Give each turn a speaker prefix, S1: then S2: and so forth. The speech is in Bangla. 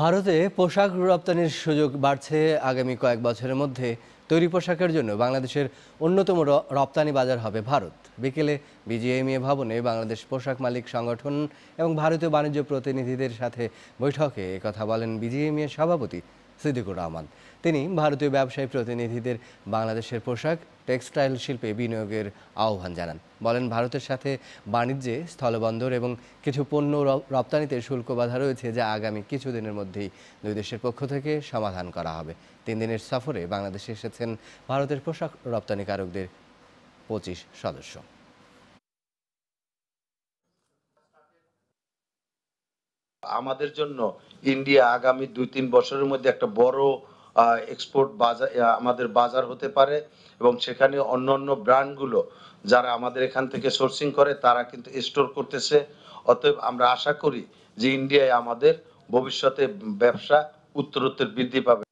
S1: ভারতে পোশাক রপ্তানির সুযোগ বাড়ছে আগামী কয়েক বছরের মধ্যে তৈরি পোশাকের জন্য বাংলাদেশের অন্যতম রপ্তানি বাজার হবে ভারত বিকেলে বিজিএমএ ভবনে বাংলাদেশ পোশাক মালিক সংগঠন এবং ভারতীয় বাণিজ্য প্রতিনিধিদের সাথে বৈঠকে কথা বলেন বিজিএমএ সভাপতি সিদ্দিকুর রহমান তিনি ভারতীয় ব্যবসায়ী প্রতিনিধিদের বাংলাদেশের পোশাক টেক্সটাইল শিল্পে বিনিয়োগের আহ্বান জানান বলেন ভারতের সাথে বাণিজ্যে স্থলবন্দর এবং কিছু পণ্য রপ্তানিতে শুল্ক বাধা রয়েছে যা আগামী কিছুদিনের মধ্যেই দুই দেশের পক্ষ থেকে সমাধান করা হবে তিন দিনের সফরে বাংলাদেশে এসেছেন ভারতের পোশাক রপ্তানিকারকদের পঁচিশ সদস্য
S2: আমাদের জন্য ইন্ডিয়া আগামী দুই তিন বছরের মধ্যে একটা বড় এক্সপোর্ট বাজার আমাদের বাজার হতে পারে এবং সেখানে অন্য অন্য ব্র্যান্ডগুলো যারা আমাদের এখান থেকে সোর্সিং করে তারা কিন্তু স্টোর করতেছে অতএব আমরা আশা করি যে ইন্ডিয়ায় আমাদের ভবিষ্যতে ব্যবসা উত্তরোত্তর বৃদ্ধি পাবে